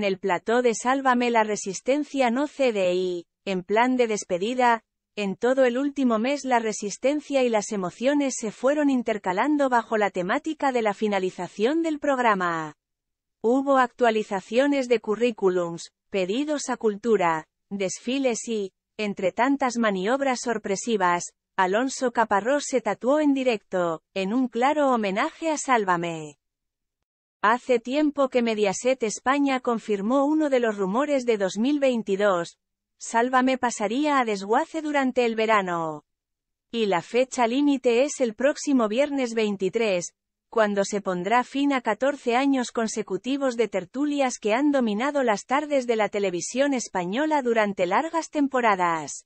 en el plató de Sálvame la resistencia no cede y, en plan de despedida, en todo el último mes la resistencia y las emociones se fueron intercalando bajo la temática de la finalización del programa. Hubo actualizaciones de currículums, pedidos a cultura, desfiles y, entre tantas maniobras sorpresivas, Alonso Caparrós se tatuó en directo, en un claro homenaje a Sálvame. Hace tiempo que Mediaset España confirmó uno de los rumores de 2022. Sálvame pasaría a desguace durante el verano. Y la fecha límite es el próximo viernes 23, cuando se pondrá fin a 14 años consecutivos de tertulias que han dominado las tardes de la televisión española durante largas temporadas.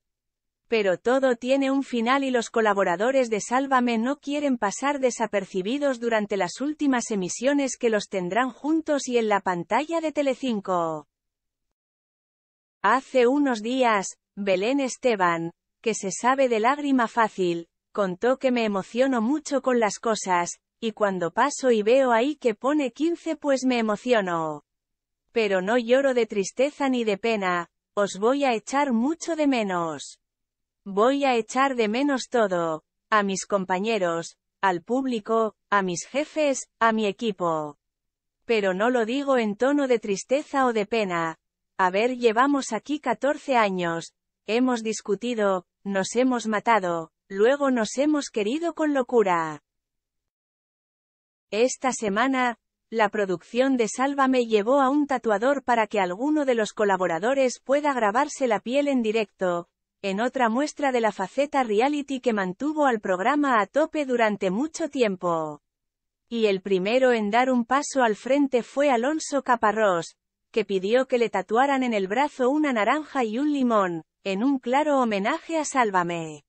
Pero todo tiene un final y los colaboradores de Sálvame no quieren pasar desapercibidos durante las últimas emisiones que los tendrán juntos y en la pantalla de Telecinco. Hace unos días, Belén Esteban, que se sabe de lágrima fácil, contó que me emociono mucho con las cosas, y cuando paso y veo ahí que pone 15 pues me emociono. Pero no lloro de tristeza ni de pena, os voy a echar mucho de menos. Voy a echar de menos todo. A mis compañeros, al público, a mis jefes, a mi equipo. Pero no lo digo en tono de tristeza o de pena. A ver, llevamos aquí 14 años. Hemos discutido, nos hemos matado, luego nos hemos querido con locura. Esta semana, la producción de Sálvame llevó a un tatuador para que alguno de los colaboradores pueda grabarse la piel en directo, en otra muestra de la faceta reality que mantuvo al programa a tope durante mucho tiempo. Y el primero en dar un paso al frente fue Alonso Caparrós, que pidió que le tatuaran en el brazo una naranja y un limón, en un claro homenaje a Sálvame.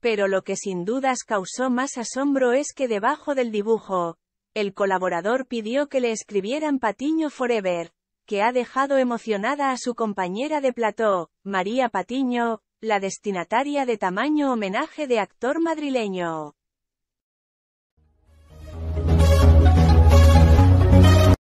Pero lo que sin dudas causó más asombro es que debajo del dibujo, el colaborador pidió que le escribieran Patiño Forever, que ha dejado emocionada a su compañera de plató, María Patiño, la destinataria de tamaño homenaje de actor madrileño.